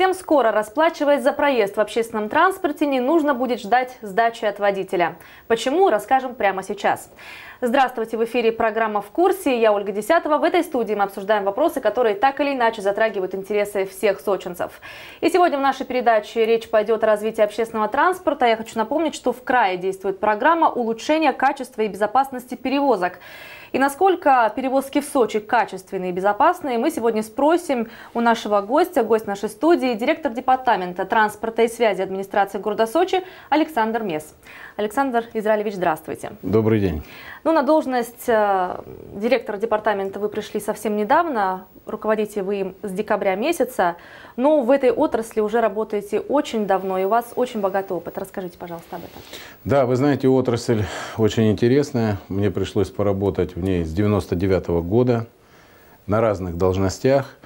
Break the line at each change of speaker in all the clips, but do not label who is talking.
Совсем скоро, расплачиваясь за проезд в общественном транспорте, не нужно будет ждать сдачи от водителя. Почему, расскажем прямо сейчас. Здравствуйте, в эфире программа «В курсе». Я Ольга Десятова. В этой студии мы обсуждаем вопросы, которые так или иначе затрагивают интересы всех сочинцев. И сегодня в нашей передаче речь пойдет о развитии общественного транспорта. Я хочу напомнить, что в крае действует программа улучшения качества и безопасности перевозок. И насколько перевозки в Сочи качественные и безопасные, мы сегодня спросим у нашего гостя, гость нашей студии, директор департамента транспорта и связи администрации города Сочи Александр Мес. Александр Израилевич, здравствуйте. Добрый день. Ну, ну, на должность э, директора департамента вы пришли совсем недавно, руководите вы им с декабря месяца, но в этой отрасли уже работаете очень давно, и у вас очень богатый опыт. Расскажите, пожалуйста, об этом.
Да, вы знаете, отрасль очень интересная. Мне пришлось поработать в ней с 99 -го года на разных должностях.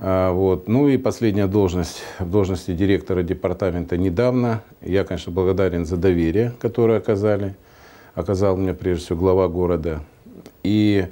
А, вот. Ну и последняя должность, в должности директора департамента недавно. Я, конечно, благодарен за доверие, которое оказали оказал мне, прежде всего, глава города. И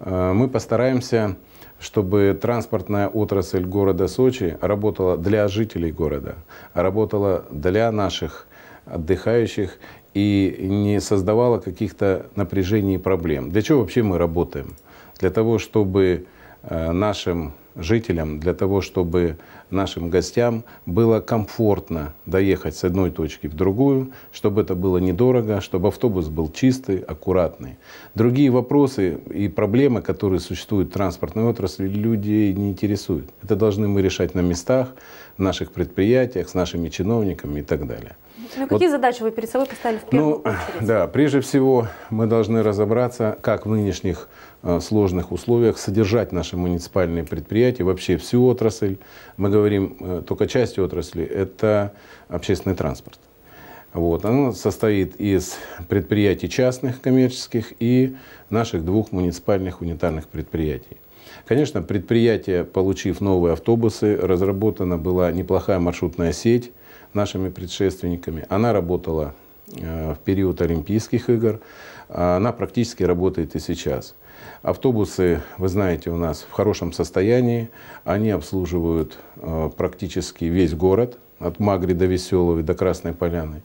э, мы постараемся, чтобы транспортная отрасль города Сочи работала для жителей города, работала для наших отдыхающих и не создавала каких-то напряжений и проблем. Для чего вообще мы работаем? Для того, чтобы э, нашим жителям для того, чтобы нашим гостям было комфортно доехать с одной точки в другую, чтобы это было недорого, чтобы автобус был чистый, аккуратный. Другие вопросы и проблемы, которые существуют в транспортной отрасли, людей не интересуют. Это должны мы решать на местах, в наших предприятиях, с нашими чиновниками и так далее.
Ну, вот, какие задачи вы перед собой поставили в первую
ну, очередь? Да, прежде всего мы должны разобраться, как в нынешних э, сложных условиях содержать наши муниципальные предприятия, вообще всю отрасль. Мы говорим э, только часть отрасли, это общественный транспорт. Вот, оно состоит из предприятий частных, коммерческих и наших двух муниципальных унитарных предприятий. Конечно, предприятие, получив новые автобусы, разработана была неплохая маршрутная сеть, нашими предшественниками. Она работала э, в период Олимпийских игр. А она практически работает и сейчас. Автобусы, вы знаете, у нас в хорошем состоянии. Они обслуживают э, практически весь город, от Магри до Веселого до Красной Поляны.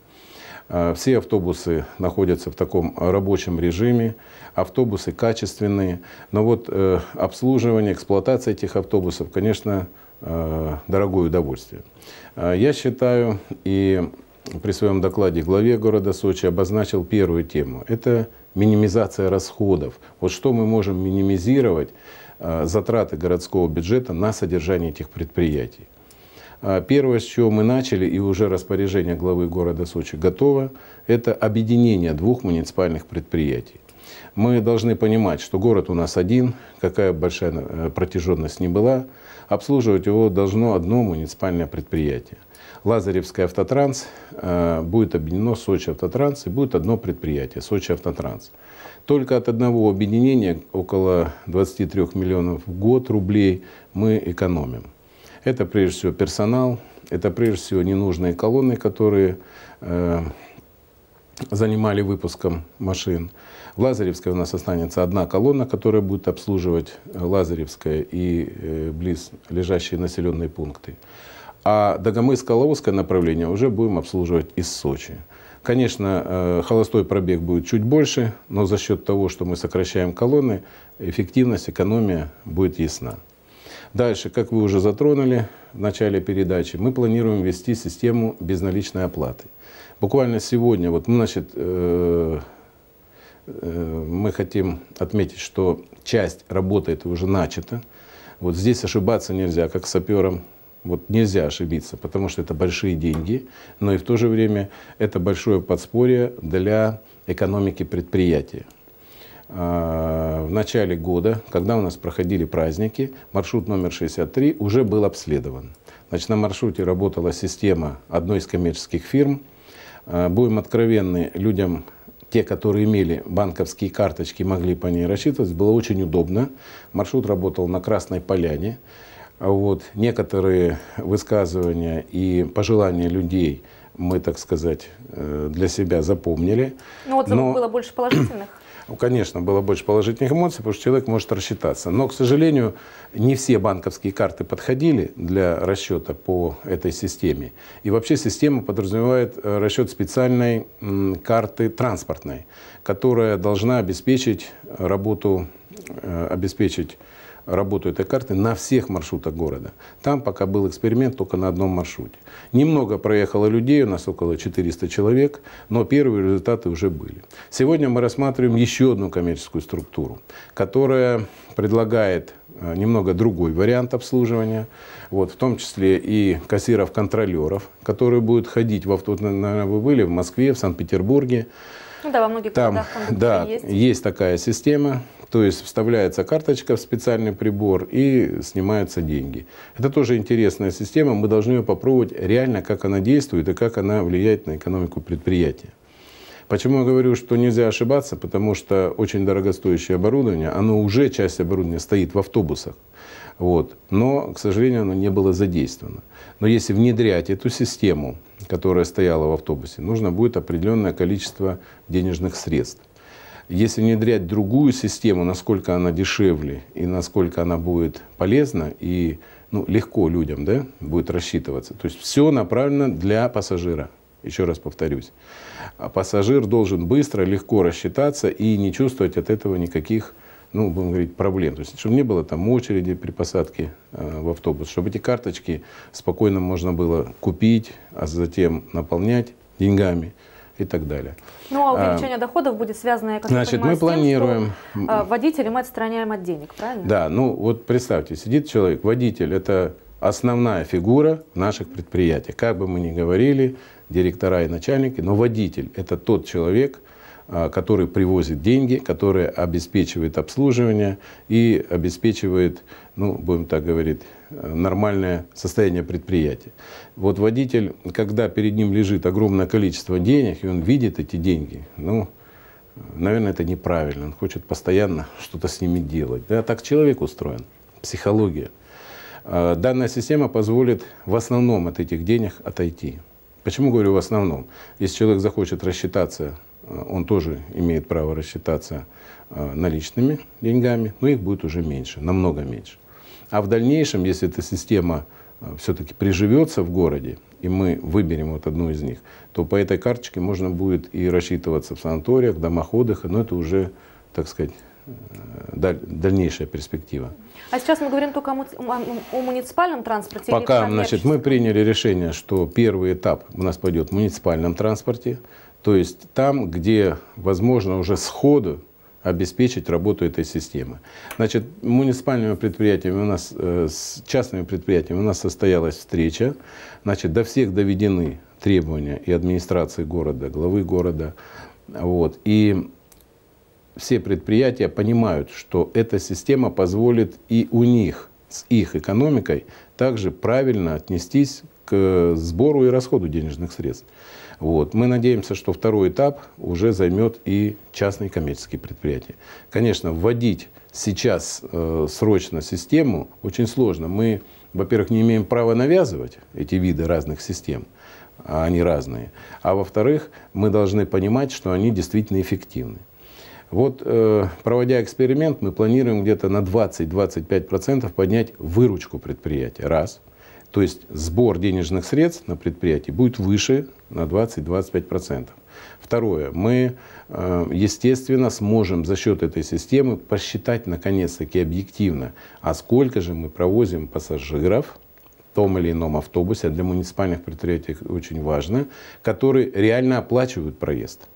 Э, все автобусы находятся в таком рабочем режиме, автобусы качественные. Но вот обслуживание, эксплуатация этих автобусов, конечно, Э, дорогое удовольствие. Э, я считаю, и при своем докладе главе города Сочи обозначил первую тему. Это минимизация расходов. Вот что мы можем минимизировать э, затраты городского бюджета на содержание этих предприятий. Первое, с чего мы начали, и уже распоряжение главы города Сочи готово, это объединение двух муниципальных предприятий. Мы должны понимать, что город у нас один, какая большая э, протяженность не была, обслуживать его должно одно муниципальное предприятие. Лазаревская автотранс э, будет объединено Сочи автотранс и будет одно предприятие Сочи автотранс. Только от одного объединения около 23 миллионов в год рублей мы экономим. Это прежде всего персонал, это прежде всего ненужные колонны, которые э, занимали выпуском машин. В Лазаревской у нас останется одна колонна, которая будет обслуживать э, Лазаревское и э, близ лежащие населенные пункты. А Дагомыс-Коловское направление уже будем обслуживать из Сочи. Конечно, э, холостой пробег будет чуть больше, но за счет того, что мы сокращаем колонны, эффективность, экономия будет ясна. Дальше, как вы уже затронули в начале передачи, мы планируем ввести систему безналичной оплаты. Буквально сегодня, вот, ну, значит, Э, мы хотим отметить, что часть работы это уже начата. Вот здесь ошибаться нельзя, как сапером. Вот нельзя ошибиться, потому что это большие деньги, но и в то же время это большое подспорье для экономики предприятия. А, в начале года, когда у нас проходили праздники, маршрут номер 63 уже был обследован. Значит, на маршруте работала система одной из коммерческих фирм. А, будем откровенны, людям те, которые имели банковские карточки, могли по ней рассчитывать. Было очень удобно. Маршрут работал на Красной Поляне. Вот. Некоторые высказывания и пожелания людей мы, так сказать, э, для себя запомнили. Ну, Но отзывов Но... было
больше положительных?
Ну, конечно, было больше положительных эмоций, потому что человек может рассчитаться. Но, к сожалению, не все банковские карты подходили для расчета по этой системе. И вообще система подразумевает э, расчет специальной карты транспортной, которая должна обеспечить работу, э, обеспечить работают э-карты на всех маршрутах города. Там пока был эксперимент только на одном маршруте. Немного проехало людей, у нас около 400 человек, но первые результаты уже были. Сегодня мы рассматриваем еще одну коммерческую структуру, которая предлагает э, немного другой вариант обслуживания, вот, в том числе и кассиров-контролеров, которые будут ходить в авто, наверное, вы были в Москве, в Санкт-Петербурге,
ну да, во многих там, городах там да, есть.
есть такая система. То есть вставляется карточка в специальный прибор и снимаются деньги. Это тоже интересная система. Мы должны ее попробовать реально, как она действует и как она влияет на экономику предприятия. Почему я говорю, что нельзя ошибаться? Потому что очень дорогостоящее оборудование, оно уже, часть оборудования стоит в автобусах. Вот. Но, к сожалению, оно не было задействовано. Но если внедрять эту систему, которая стояла в автобусе, нужно будет определенное количество денежных средств. Если внедрять другую систему, насколько она дешевле и насколько она будет полезна и ну, легко людям да, будет рассчитываться. То есть все направлено для пассажира. Еще раз повторюсь. А пассажир должен быстро, легко рассчитаться и не чувствовать от этого никаких ну, будем говорить, проблем. То есть, чтобы не было там очереди при посадке э, в автобус, чтобы эти карточки спокойно можно было купить, а затем наполнять деньгами и так далее.
Ну а, а увеличение а, доходов будет связано, как Значит, понимаю, мы планируем... Тем, что, э, водителя мы отстраняем от денег, правильно?
Да, ну вот представьте, сидит человек, водитель, это основная фигура наших предприятий. Как бы мы ни говорили, директора и начальники, но водитель – это тот человек, а, который привозит деньги, который обеспечивает обслуживание и обеспечивает, ну, будем так говорить, нормальное состояние предприятия. Вот водитель, когда перед ним лежит огромное количество денег, и он видит эти деньги, ну, наверное, это неправильно. Он хочет постоянно что-то с ними делать. Да, так человек устроен, психология. А, данная система позволит в основном от этих денег отойти. Почему говорю в основном? Если человек захочет рассчитаться Э, он тоже имеет право рассчитаться э, наличными деньгами, но их будет уже меньше, намного меньше. А в дальнейшем, если эта система э, все-таки приживется в городе, и мы выберем вот одну из них, то по этой карточке можно будет и рассчитываться в санаториях, домах отдыха, но это уже, так сказать, даль дальнейшая перспектива.
А сейчас мы говорим только о, му о муниципальном транспорте? Пока, значит,
мы приняли решение, что первый этап у нас пойдет в муниципальном транспорте, то есть там, где возможно уже сходу обеспечить работу этой системы. Значит, муниципальными предприятиями у нас, э, с частными предприятиями у нас состоялась встреча. Значит, до всех доведены требования и администрации города, главы города. Вот. И все предприятия понимают, что эта система позволит и у них с их экономикой также правильно отнестись к э, сбору и расходу денежных средств. Вот. Мы надеемся, что второй этап уже займет и частные коммерческие предприятия. Конечно, вводить сейчас э, срочно систему очень сложно. Мы, во-первых, не имеем права навязывать эти виды разных систем, а они разные. А во-вторых, мы должны понимать, что они действительно эффективны. Вот э, проводя эксперимент, мы планируем где-то на 20-25% поднять выручку предприятия. Раз – то есть сбор денежных средств на предприятии будет выше на 20-25%. Второе. Мы, э, естественно, сможем за счет этой системы посчитать, наконец-таки, объективно, а сколько же мы провозим пассажиров в том или ином автобусе, а для муниципальных предприятий очень важно, которые реально оплачивают проезд.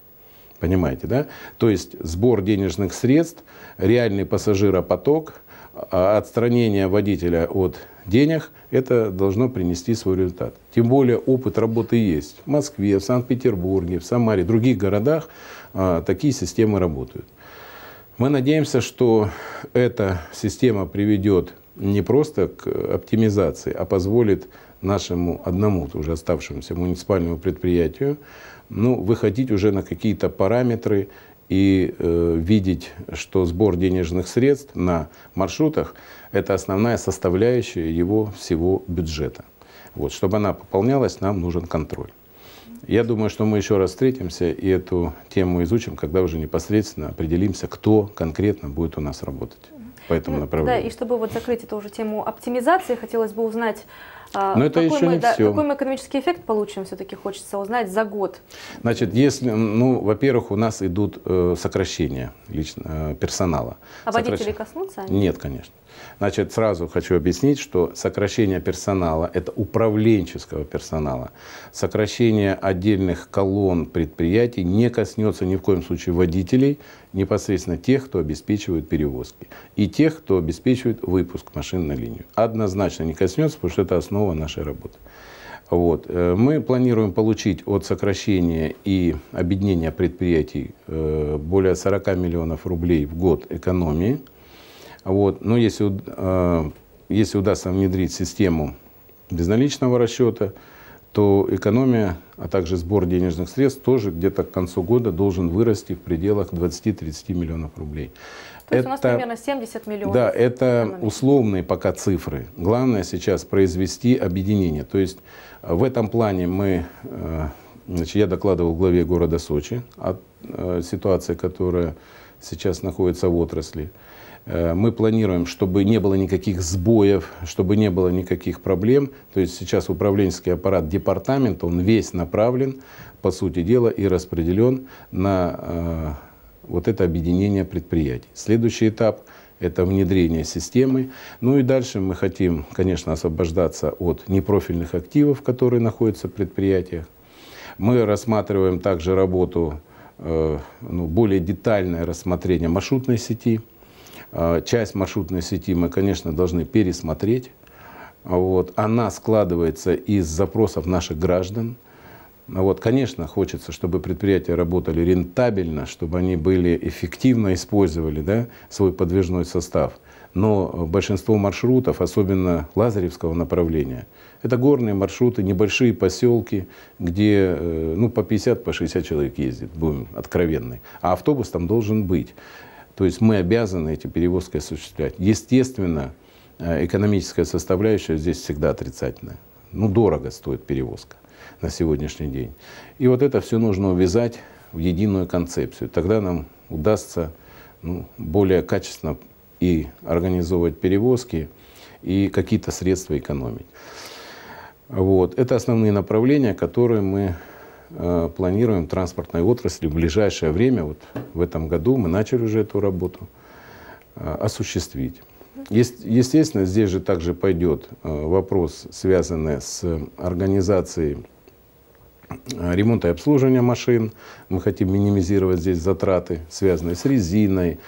Понимаете, да? То есть сбор денежных средств, реальный пассажиропоток, а, отстранение водителя от денег, это должно принести свой результат. Тем более опыт работы есть. В Москве, в Санкт-Петербурге, в Самаре, в других городах а, такие системы работают. Мы надеемся, что эта система приведет не просто к оптимизации, а позволит нашему одному уже оставшемуся муниципальному предприятию ну, выходить уже на какие-то параметры и э, видеть, что сбор денежных средств на маршрутах – это основная составляющая его всего бюджета. Вот, чтобы она пополнялась, нам нужен контроль. Я думаю, что мы еще раз встретимся и эту тему изучим, когда уже непосредственно определимся, кто конкретно будет у нас работать
по этому э, направлению. Да, и чтобы вот закрыть эту уже тему оптимизации, хотелось бы узнать, а Но это еще мы, не да, все. Какой мы экономический эффект получим, все-таки хочется узнать за год.
Значит, если, ну, во-первых, у нас идут э, сокращения лично, э, персонала. А Сокращ... водителей
коснутся они? Нет,
конечно. Значит, сразу хочу объяснить, что сокращение персонала – это управленческого персонала. Сокращение отдельных колонн предприятий не коснется ни в коем случае водителей, непосредственно тех, кто обеспечивает перевозки, и тех, кто обеспечивает выпуск машин на линию. Однозначно не коснется, потому что это основа нашей работы. Вот. Э, мы планируем получить от сокращения и объединения предприятий э, более 40 миллионов рублей в год экономии – вот. Но если, а, если удастся внедрить систему безналичного расчета, то экономия, а также сбор денежных средств тоже где-то к концу года должен вырасти в пределах 20-30 миллионов рублей. То это, есть у нас примерно
70 миллионов. Да,
это условные пока цифры. Главное сейчас произвести объединение. То есть в этом плане мы, э, значит, я докладывал главе города Сочи о э, ситуации, которая сейчас находится в отрасли. Э, мы планируем, чтобы не было никаких сбоев, чтобы не было никаких проблем. То есть сейчас управленческий аппарат департамента, он весь направлен, по сути дела, и распределен на э, вот это объединение предприятий. Следующий этап – это внедрение системы. Ну и дальше мы хотим, конечно, освобождаться от непрофильных активов, которые находятся в предприятиях. Мы рассматриваем также работу, э, ну, более детальное рассмотрение маршрутной сети – а, часть маршрутной сети мы, конечно, должны пересмотреть. А вот. Она складывается из запросов наших граждан. А вот, конечно, хочется, чтобы предприятия работали рентабельно, чтобы они были эффективно использовали да, свой подвижной состав. Но большинство маршрутов, особенно Лазаревского направления, это горные маршруты, небольшие поселки, где э, ну, по 50-60 по человек ездит, будем откровенны. А автобус там должен быть. То есть мы обязаны эти перевозки осуществлять. Естественно, э, экономическая составляющая здесь всегда отрицательная. Ну, дорого стоит перевозка на сегодняшний день. И вот это все нужно увязать в единую концепцию. Тогда нам удастся ну, более качественно и организовывать перевозки, и какие-то средства экономить. Вот. Это основные направления, которые мы Э, планируем транспортной отрасли в ближайшее время, вот в этом году мы начали уже эту работу, э, осуществить. естественно, здесь же также пойдет э, вопрос, связанный с организацией ремонта и обслуживания машин. Мы хотим минимизировать здесь затраты, связанные с резиной,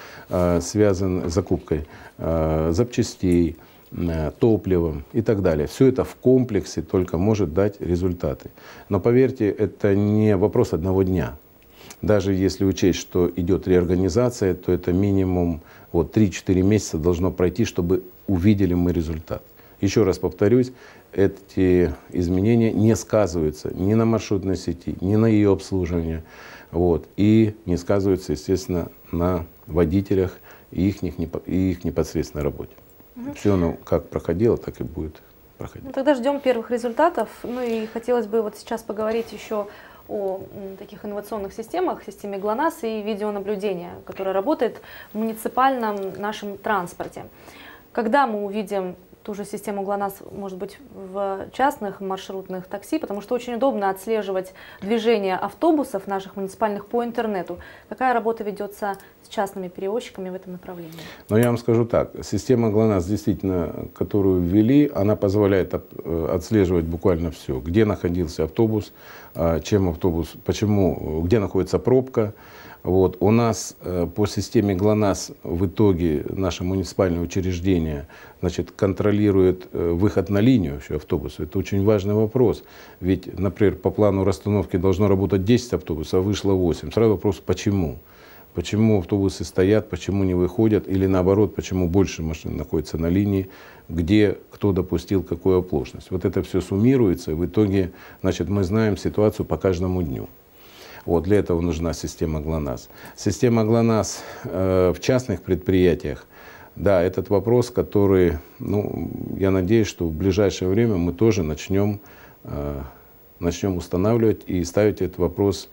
связанные с закупкой запчастей. Э, топливом и так далее. Все это в комплексе только может дать результаты. Но поверьте, это не вопрос одного дня. Даже если учесть, что идет реорганизация, то это минимум вот, 3-4 месяца должно пройти, чтобы увидели мы результат. Еще раз повторюсь, эти изменения не сказываются ни на маршрутной сети, ни на ее обслуживание. Вот, и не сказываются, естественно, на водителях и их, их непосредственной работе. Угу. Все оно как проходило, так и будет проходить. Ну,
тогда ждем первых результатов. Ну и хотелось бы вот сейчас поговорить еще о таких инновационных системах, системе ГЛОНАСС и видеонаблюдения, которая работает в муниципальном нашем транспорте. Когда мы увидим ту же систему ГЛОНАСС, может быть, в частных маршрутных такси, потому что очень удобно отслеживать движение автобусов наших муниципальных по интернету. Какая работа ведется с частными перевозчиками в этом направлении?
Но я вам скажу так, система ГЛОНАСС, действительно, которую ввели, она позволяет э, отслеживать буквально все, где находился автобус, а, чем автобус, почему, где находится пробка, вот. У нас э, по системе ГЛОНАСС в итоге наше муниципальное учреждение значит, контролирует э, выход на линию еще автобусов. Это очень важный вопрос. Ведь, например, по плану расстановки должно работать 10 автобусов, а вышло 8. Сразу вопрос, почему? Почему автобусы стоят, почему не выходят, или наоборот, почему больше машин находится на линии, где кто допустил какую оплошность. Вот это все суммируется, и в итоге значит, мы знаем ситуацию по каждому дню. Вот, для этого нужна система ГЛОНАСС. Система ГЛОНАСС э, в частных предприятиях, да, этот вопрос, который, ну, я надеюсь, что в ближайшее время мы тоже начнем, э, начнем устанавливать и ставить этот вопрос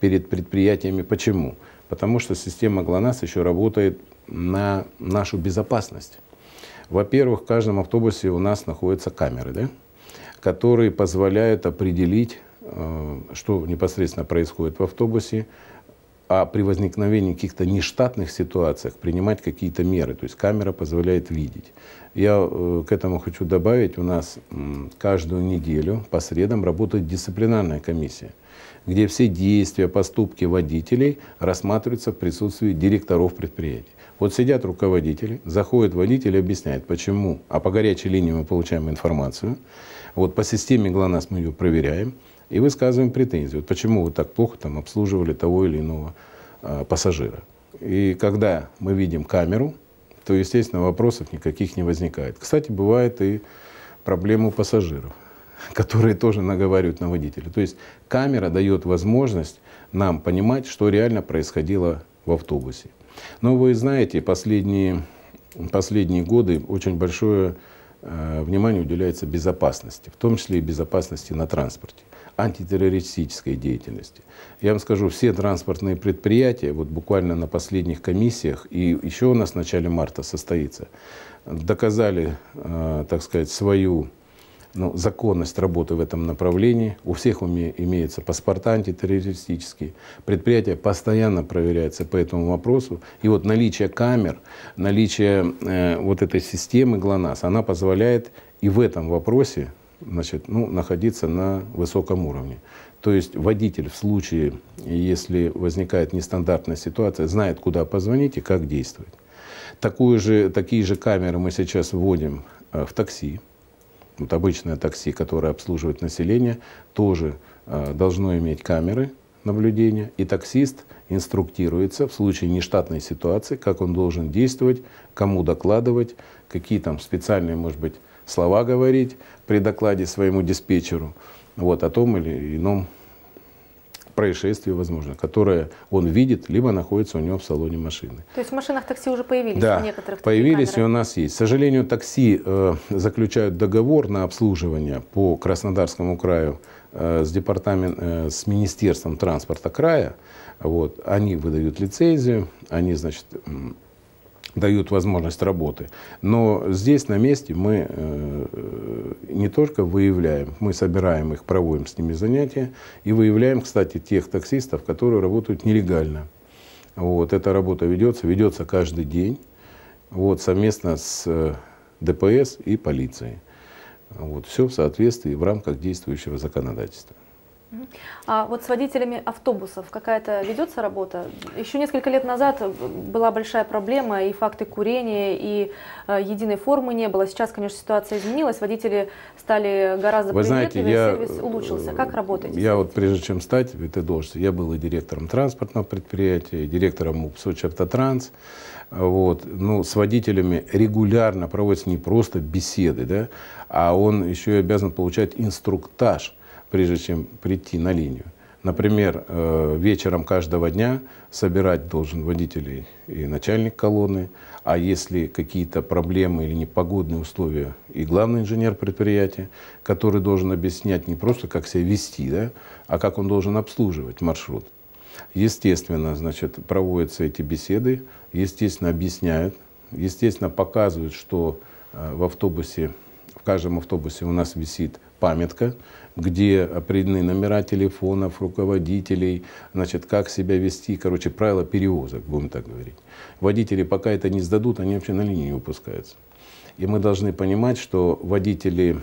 перед предприятиями. Почему? Потому что система ГЛОНАСС еще работает на нашу безопасность. Во-первых, в каждом автобусе у нас находятся камеры, да, которые позволяют определить Э, что непосредственно происходит в автобусе, а при возникновении каких-то нештатных ситуациях принимать какие-то меры. То есть камера позволяет видеть. Я э, к этому хочу добавить, у нас каждую неделю по средам работает дисциплинарная комиссия, где все действия, поступки водителей рассматриваются в присутствии директоров предприятий. Вот сидят руководители, заходит водитель и объясняет, почему. А по горячей линии мы получаем информацию. Вот по системе ГЛОНАСС мы ее проверяем и высказываем претензии. Вот почему вы так плохо там обслуживали того или иного э, пассажира. И когда мы видим камеру, то, естественно, вопросов никаких не возникает. Кстати, бывает и проблема у пассажиров, которые тоже наговаривают на водителя. То есть камера дает возможность нам понимать, что реально происходило в автобусе. Но вы знаете, последние, последние годы очень большое Э, внимание уделяется безопасности, в том числе и безопасности на транспорте, антитеррористической деятельности. Я вам скажу, все транспортные предприятия, вот буквально на последних комиссиях, и еще у нас в начале марта состоится, доказали, э, так сказать, свою ну, законность работы в этом направлении. У всех уме, имеются паспорта антитеррористические. предприятие постоянно проверяется по этому вопросу. И вот наличие камер, наличие э, вот этой системы ГЛОНАСС, она позволяет и в этом вопросе значит, ну, находиться на высоком уровне. То есть водитель в случае, если возникает нестандартная ситуация, знает, куда позвонить и как действовать. Такую же, такие же камеры мы сейчас вводим э, в такси вот обычное такси, которое обслуживает население, тоже э, должно иметь камеры наблюдения, и таксист инструктируется в случае нештатной ситуации, как он должен действовать, кому докладывать, какие там специальные, может быть, слова говорить при докладе своему диспетчеру вот, о том или ином Происшествие, возможно, которое он видит, либо находится у него в салоне машины.
То есть в машинах такси уже появились да, у некоторых? появились
камеры. и у нас есть. К сожалению, такси э, заключают договор на обслуживание по Краснодарскому краю э, с, департамент, э, с Министерством транспорта края. Вот, они выдают лицензию, они, значит, дают возможность работы. Но здесь на месте мы э, не только выявляем, мы собираем их, проводим с ними занятия и выявляем, кстати, тех таксистов, которые работают нелегально. Вот, эта работа ведется, ведется каждый день вот, совместно с э, ДПС и полицией. Вот, все в соответствии в рамках действующего законодательства.
А вот с водителями автобусов какая-то ведется работа? Еще несколько лет назад была большая проблема и факты курения, и э, единой формы не было. Сейчас, конечно, ситуация изменилась, водители стали гораздо Вы знаете, я, сервис улучшился. Как э, работаете? Я
вот прежде чем стать в этой должности, я был и директором транспортного предприятия, и директором УП Сочи Автотранс. Вот. Ну, с водителями регулярно проводятся не просто беседы, да, а он еще и обязан получать инструктаж – прежде чем прийти на линию. Например, э, вечером каждого дня собирать должен водителей и начальник колонны, а если какие-то проблемы или непогодные условия, и главный инженер предприятия, который должен объяснять не просто, как себя вести, да, а как он должен обслуживать маршрут. Естественно, значит, проводятся эти беседы, естественно, объясняют, естественно, показывают, что э, в автобусе, в каждом автобусе у нас висит памятка, где определены номера телефонов, руководителей, значит, как себя вести, короче, правила перевозок, будем так говорить. Водители, пока это не сдадут, они вообще на линию не выпускаются. И мы должны понимать, что водители,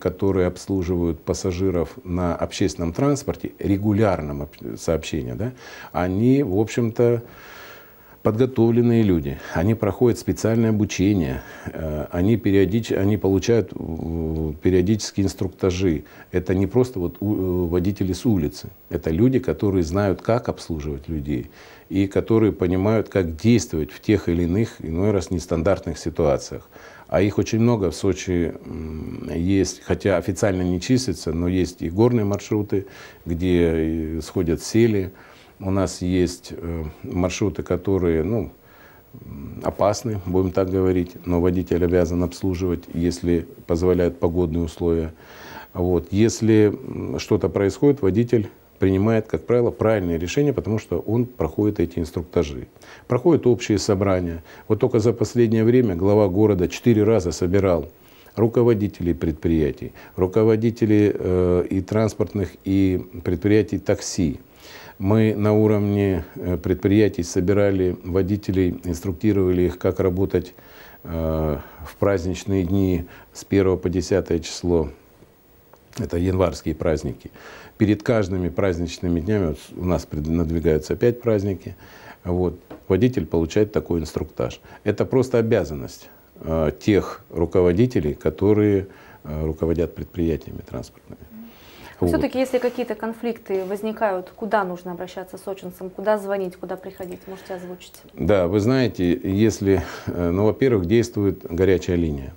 которые обслуживают пассажиров на общественном транспорте, регулярном сообщении, да, они, в общем-то, подготовленные люди, они проходят специальное обучение, э, они, периодич, они получают э, периодические инструктажи. Это не просто вот э, водители с улицы, это люди, которые знают, как обслуживать людей и которые понимают, как действовать в тех или иных, иной раз, нестандартных ситуациях. А их очень много в Сочи есть, хотя официально не числится, но есть и горные маршруты, где сходят сели, у нас есть э, маршруты, которые ну, опасны, будем так говорить, но водитель обязан обслуживать, если позволяют погодные условия. Вот. Если что-то происходит, водитель принимает, как правило, правильные решения, потому что он проходит эти инструктажи. Проходят общие собрания. Вот только за последнее время глава города четыре раза собирал руководителей предприятий, руководителей э, и транспортных, и предприятий такси. Мы на уровне э, предприятий собирали водителей, инструктировали их, как работать э, в праздничные дни с 1 по 10 число. Это январские праздники. Перед каждыми праздничными днями, вот у нас надвигаются опять праздники, вот, водитель получает такой инструктаж. Это просто обязанность э, тех руководителей, которые руководят предприятиями транспортными. Вот. Все-таки,
если какие-то конфликты возникают, куда нужно обращаться с сочинцам, куда звонить, куда приходить, можете озвучить?
Да, вы знаете, если, э, ну, во-первых, действует горячая линия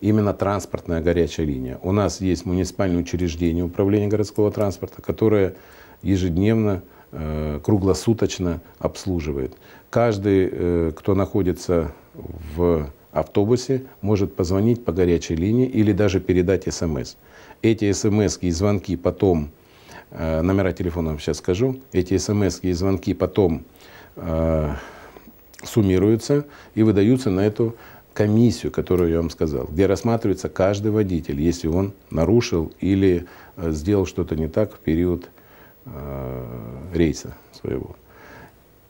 именно транспортная горячая линия. У нас есть муниципальное учреждение управления городского транспорта, которое ежедневно, э, круглосуточно обслуживает. Каждый, э, кто находится в автобусе, может позвонить по горячей линии или даже передать смс. Эти смс и звонки потом, э, номера телефона сейчас скажу, эти смс и звонки потом э, суммируются и выдаются на эту комиссию, которую я вам сказал, где рассматривается каждый водитель, если он нарушил или э, сделал что-то не так в период рейса своего,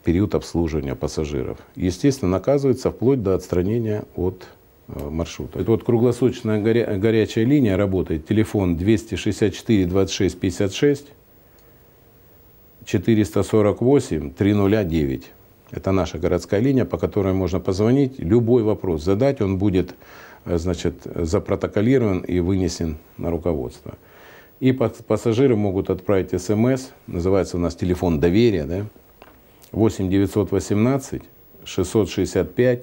период обслуживания пассажиров. Естественно, наказывается вплоть до отстранения от Э, маршрута. Это вот круглосуточная горя горячая линия работает. Телефон 264 26 56 448 309. Это наша городская линия, по которой можно позвонить, любой вопрос задать, он будет э, значит, запротоколирован и вынесен на руководство. И пассажиры могут отправить смс, эм называется у нас телефон доверия, да? 8 918 665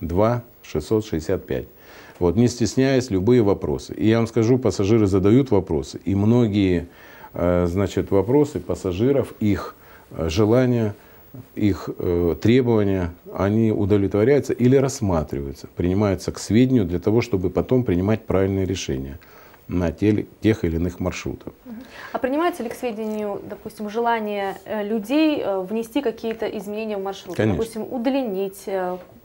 2 665. Вот, не стесняясь, любые вопросы. И я вам скажу, пассажиры задают вопросы. И многие э, значит, вопросы пассажиров, их э, желания, их э, требования, они удовлетворяются или рассматриваются, принимаются к сведению для того, чтобы потом принимать правильные решения на теле, тех или иных маршрутах.
А принимается ли к сведению, допустим, желание людей внести какие-то изменения в маршрут? Конечно. Допустим, удлинить,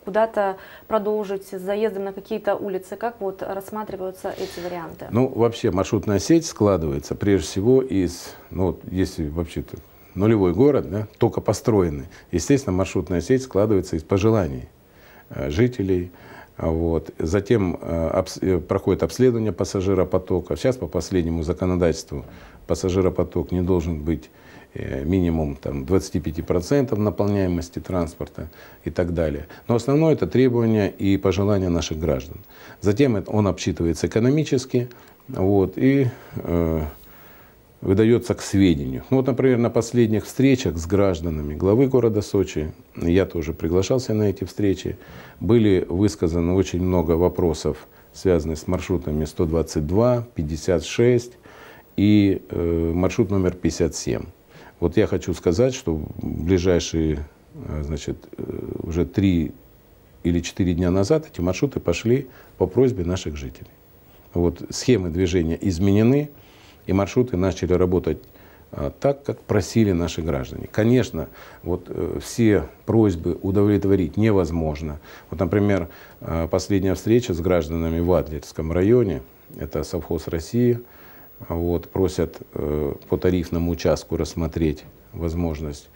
куда-то продолжить с заездом на какие-то улицы? Как вот рассматриваются эти варианты? Ну,
вообще маршрутная сеть складывается прежде всего из, ну, если вообще-то нулевой город, да, только построенный, естественно, маршрутная сеть складывается из пожеланий э, жителей, вот. Затем э, обс э, проходит обследование пассажиропотока. Сейчас по последнему законодательству пассажиропоток не должен быть Э, минимум там, 25% наполняемости транспорта и так далее. Но основное это требования и пожелания наших граждан. Затем он обсчитывается экономически вот, и э, выдается к сведению. Ну, вот, например, на последних встречах с гражданами главы города Сочи, я тоже приглашался на эти встречи, были высказаны очень много вопросов, связанных с маршрутами 122, 56 и э, маршрут номер 57. Вот я хочу сказать, что ближайшие, э, значит, э, уже три или четыре дня назад эти маршруты пошли по просьбе наших жителей. Вот схемы движения изменены, и маршруты начали работать а, так, как просили наши граждане. Конечно, вот э, все просьбы удовлетворить невозможно. Вот, например, последняя встреча с гражданами в Адлерском районе, это совхоз России – вот, просят э, по тарифному участку рассмотреть возможность.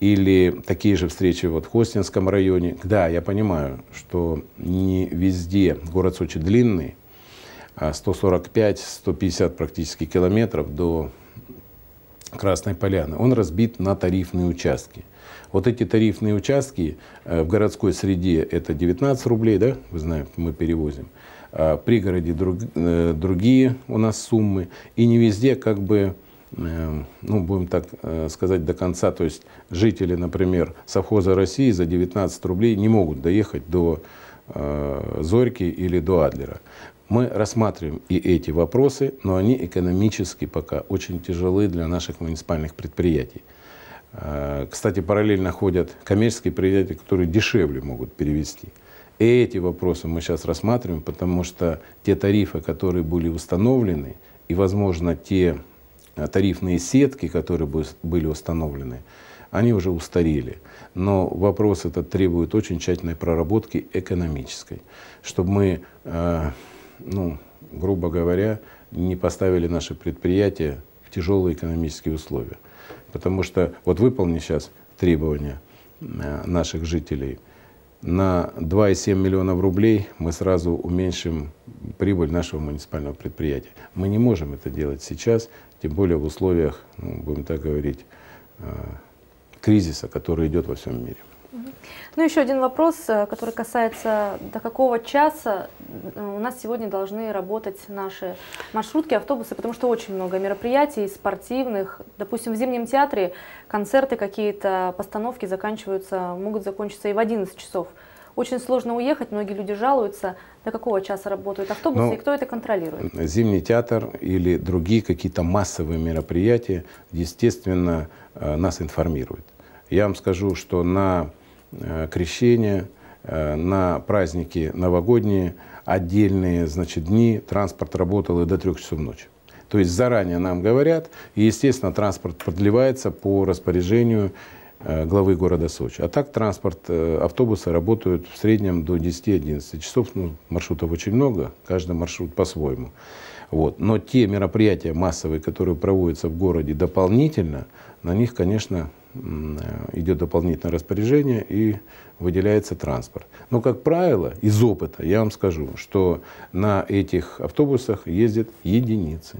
Или такие же встречи вот в Хостинском районе. Да, я понимаю, что не везде, город Сочи длинный, 145-150 а практически километров до Красной Поляны. Он разбит на тарифные участки. Вот эти тарифные участки э, в городской среде это 19 рублей, да, вы знаете, мы перевозим. Э, пригороде друг, э, другие у нас суммы, и не везде как бы э, ну, будем так сказать, до конца. То есть жители, например, совхоза России за 19 рублей не могут доехать до Зорьки или до Адлера. Мы рассматриваем и эти вопросы, но они экономически пока очень тяжелы для наших муниципальных предприятий. Кстати, параллельно ходят коммерческие предприятия, которые дешевле могут перевести эти вопросы мы сейчас рассматриваем, потому что те тарифы, которые были установлены, и, возможно, те э, тарифные сетки, которые были установлены, они уже устарели. Но вопрос этот требует очень тщательной проработки экономической, чтобы мы, э, ну, грубо говоря, не поставили наши предприятия в тяжелые экономические условия. Потому что вот выполни сейчас требования э, наших жителей – на 2,7 миллионов рублей мы сразу уменьшим прибыль нашего муниципального предприятия. Мы не можем это делать сейчас, тем более в условиях, ну, будем так говорить, э, кризиса, который идет во всем мире.
Ну, еще один вопрос, э, который касается, до какого часа э, у нас сегодня должны работать наши маршрутки, автобусы, потому что очень много мероприятий спортивных. Допустим, в Зимнем театре концерты какие-то, постановки заканчиваются, могут закончиться и в 11 часов. Очень сложно уехать, многие люди жалуются, до какого часа работают автобусы ну, и кто это контролирует.
Зимний театр или другие какие-то массовые мероприятия, естественно, э, нас информируют. Я вам скажу, что на Э, крещения, э, на праздники новогодние, отдельные значит, дни транспорт работал и до трех часов ночи. То есть заранее нам говорят, и, естественно, транспорт продлевается по распоряжению э, главы города Сочи. А так транспорт, автобусы работают в среднем до 10-11 часов. Ну, маршрутов очень много, каждый маршрут по-своему. Вот. Но те мероприятия массовые, которые проводятся в городе дополнительно, на них, конечно, идет дополнительное распоряжение и выделяется транспорт. Но, как правило, из опыта я вам скажу, что на этих автобусах ездят единицы.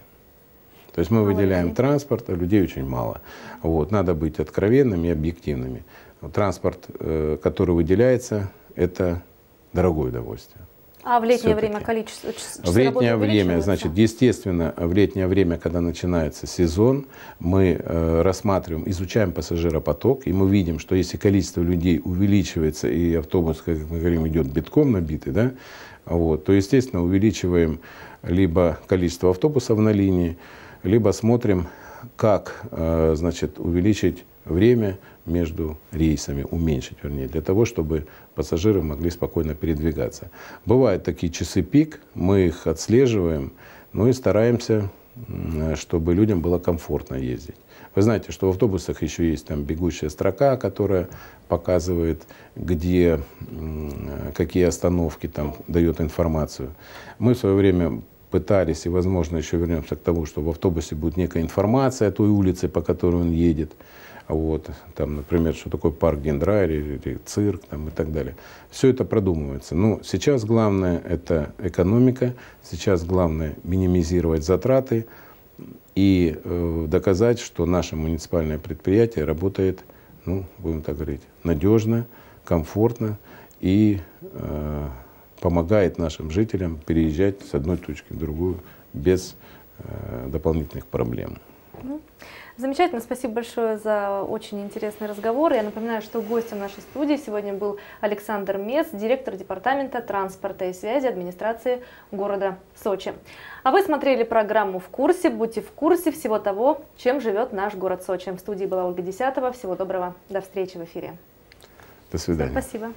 То есть мы выделяем транспорт, а людей очень мало. Вот, надо быть откровенными и объективными. Транспорт, э, который выделяется, это дорогое удовольствие.
А в летнее время количество часы В летнее время, значит,
естественно, в летнее время, когда начинается сезон, мы э, рассматриваем, изучаем пассажиропоток, и мы видим, что если количество людей увеличивается, и автобус, как мы говорим, идет битком набитый, да, вот, то, естественно, увеличиваем либо количество автобусов на линии, либо смотрим, как э, значит, увеличить время между рейсами уменьшить, вернее, для того, чтобы пассажиры могли спокойно передвигаться. Бывают такие часы пик, мы их отслеживаем, ну и стараемся, чтобы людям было комфортно ездить. Вы знаете, что в автобусах еще есть там бегущая строка, которая показывает, где, какие остановки, там дает информацию. Мы в свое время пытались, и, возможно, еще вернемся к тому, что в автобусе будет некая информация о той улице, по которой он едет. А вот, там, например, что такое парк Гендрарий или цирк там, и так далее. Все это продумывается. Но ну, сейчас главное — это экономика, сейчас главное — минимизировать затраты и э, доказать, что наше муниципальное предприятие работает, ну, будем так говорить, надежно, комфортно и э, помогает нашим жителям переезжать с одной точки в другую без э, дополнительных проблем.
Ну, замечательно, спасибо большое за очень интересный разговор. Я напоминаю, что гостем нашей студии сегодня был Александр Мец, директор Департамента транспорта и связи администрации города Сочи. А вы смотрели программу «В курсе». Будьте в курсе всего того, чем живет наш город Сочи. В студии была Ольга Десятова. Всего доброго. До встречи в эфире. До свидания. Спасибо.